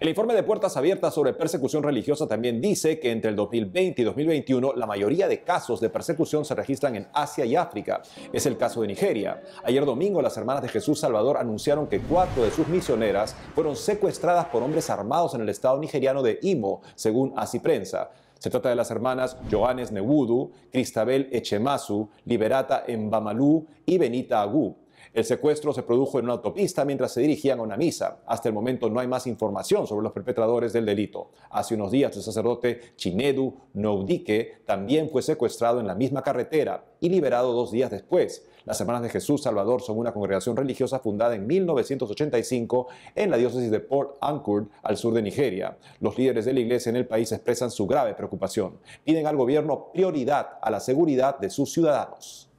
El informe de Puertas Abiertas sobre persecución religiosa también dice que entre el 2020 y 2021 la mayoría de casos de persecución se registran en Asia y África. Es el caso de Nigeria. Ayer domingo las hermanas de Jesús Salvador anunciaron que cuatro de sus misioneras fueron secuestradas por hombres armados en el estado nigeriano de Imo, según Así Prensa. Se trata de las hermanas Joanes Newudu, Cristabel Echemasu, Liberata Mbamalu y Benita Agu. El secuestro se produjo en una autopista mientras se dirigían a una misa. Hasta el momento no hay más información sobre los perpetradores del delito. Hace unos días el sacerdote Chinedu Noudike también fue secuestrado en la misma carretera y liberado dos días después. Las Hermanas de Jesús Salvador son una congregación religiosa fundada en 1985 en la diócesis de Port Ancourt, al sur de Nigeria. Los líderes de la iglesia en el país expresan su grave preocupación. Piden al gobierno prioridad a la seguridad de sus ciudadanos.